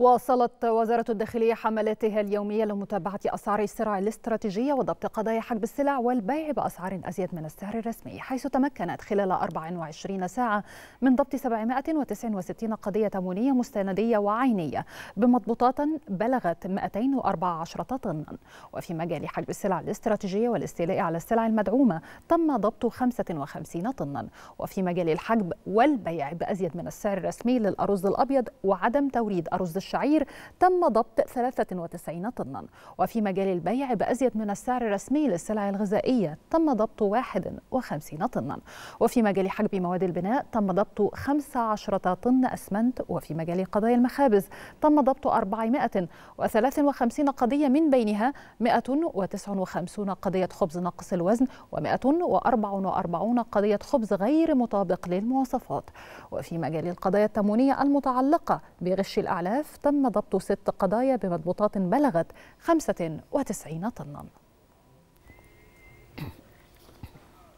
واصلت وزارة الداخلية حملاتها اليومية لمتابعة أسعار السلع الاستراتيجية وضبط قضايا حجب السلع والبيع بأسعار أزيد من السعر الرسمي حيث تمكنت خلال 24 ساعة من ضبط 769 قضية تموينية مستندية وعينية بمضبوطات بلغت 214 طنا وفي مجال حجب السلع الاستراتيجية والاستيلاء على السلع المدعومة تم ضبط 55 طنا وفي مجال الحجب والبيع بأزيد من السعر الرسمي للأرز الأبيض وعدم توريد أرز الشرق الشعير تم ضبط 93 طنا وفي مجال البيع بأزيد من السعر الرسمي للسلع الغذائية تم ضبط 51 طنا وفي مجال حجب مواد البناء تم ضبط 15 طن أسمنت وفي مجال قضايا المخابز تم ضبط 453 قضية من بينها 159 قضية خبز ناقص الوزن و144 قضية خبز غير مطابق للمواصفات وفي مجال القضايا التموينية المتعلقة بغش الأعلاف تم ضبط ست قضايا بمضبوطات بلغت 95 طنا